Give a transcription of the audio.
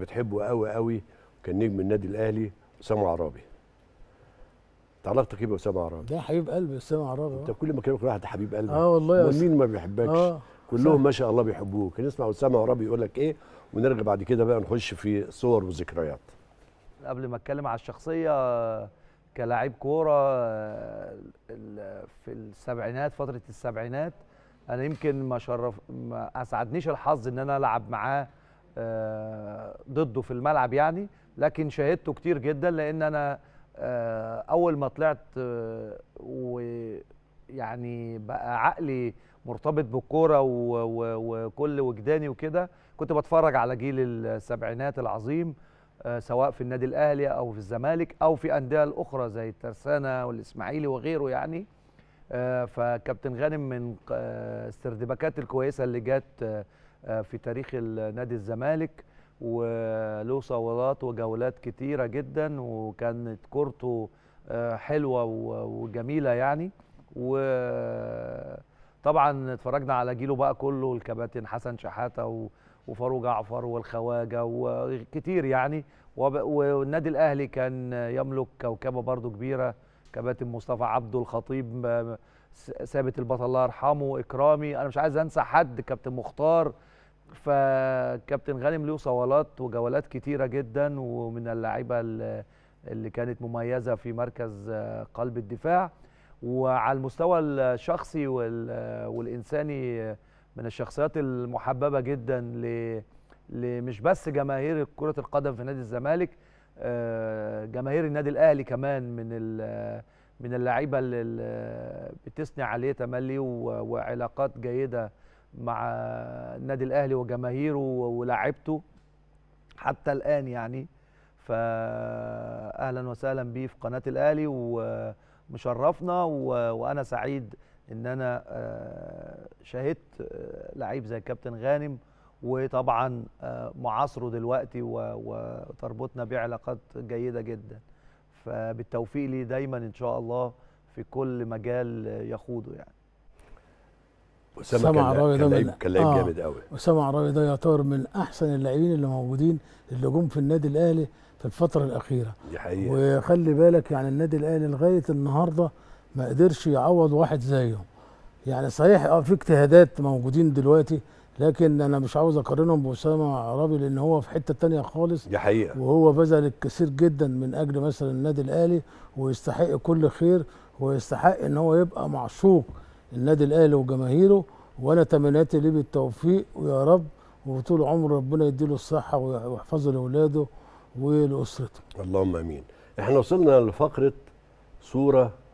بتحبه قوي قوي وكان نجم النادي الاهلي اسامه عرابي تعلقتك ايه باسامه عرابي؟ ده حبيب قلبي اسامه عرابي انت كل ما كلمك واحد حبيب قلبي اه والله يا مين ما بيحبكش آه. كلهم ما شاء الله بيحبوك نسمع اسامه عرابي يقول لك ايه ونرجع بعد كده بقى نخش في صور وذكريات قبل ما اتكلم على الشخصيه كلاعب كوره آه، في السبعينات فتره السبعينات انا يمكن ما شرف ما اسعدنيش الحظ ان انا العب معاه آه، ضده في الملعب يعني لكن شاهدته كتير جدا لان انا آه، اول ما طلعت آه، ويعني بقى عقلي مرتبط بالكوره وكل وجداني وكده كنت بتفرج على جيل السبعينات العظيم سواء في النادي الاهلي او في الزمالك او في انديه الاخرى زي الترسانه والاسماعيلي وغيره يعني فكابتن غانم من استردباكات الكويسه اللي جت آه، في تاريخ نادي الزمالك وله صورات وجولات كتيره جدا وكانت كورته آه، حلوه وجميله يعني وطبعا اتفرجنا على جيله بقى كله الكباتن حسن شحاته وفاروق جعفر والخواجه وكتير يعني والنادي الاهلي كان يملك كوكبه برضو كبيره كباتن مصطفى عبده الخطيب ثابت البطل الله يرحمه اكرامي انا مش عايز انسى حد كابتن مختار فكابتن غانم له صوالات وجولات كتيره جدا ومن اللعيبه اللي كانت مميزه في مركز آه، قلب الدفاع وعلى المستوى الشخصي آه، والانساني آه، من الشخصيات المحببه جدا مش بس جماهير كره القدم في نادي الزمالك جماهير النادي الاهلي كمان من من اللعيبه اللي بتثني عليه تملي وعلاقات جيده مع النادي الاهلي وجماهيره ولاعيبته حتى الان يعني فاهلا وسهلا بيه في قناه الاهلي ومشرفنا وانا سعيد ان انا آه، شاهدت آه، لعيب زي كابتن غانم وطبعا آه، معاصره دلوقتي وتربطنا بيه علاقات جيده جدا فبالتوفيق ليه دايما ان شاء الله في كل مجال يخوضه يعني اسامه عراوي ده كان, كان لعيب آه جامد قوي وسام عراوي ده يعتبر من احسن اللاعبين اللي موجودين اللي جم في النادي الاهلي في الفتره الاخيره دي حقيقه وخلي بالك يعني النادي الاهلي لغايه النهارده ما قدرش يعوض واحد زيه يعني صحيح اه في اجتهادات موجودين دلوقتي لكن انا مش عاوز اقارنهم باسامه عرابي لان هو في حته تانية خالص دي حقيقه وهو بذل الكثير جدا من اجل مثلا النادي الاهلي ويستحق كل خير ويستحق ان هو يبقى معشوق النادي الاهلي وجماهيره وانا تمنياتي ليه بالتوفيق ويا رب وطول عمره ربنا يديله الصحه ويحفظه لاولاده ولاسرته. اللهم امين. احنا وصلنا لفقره صوره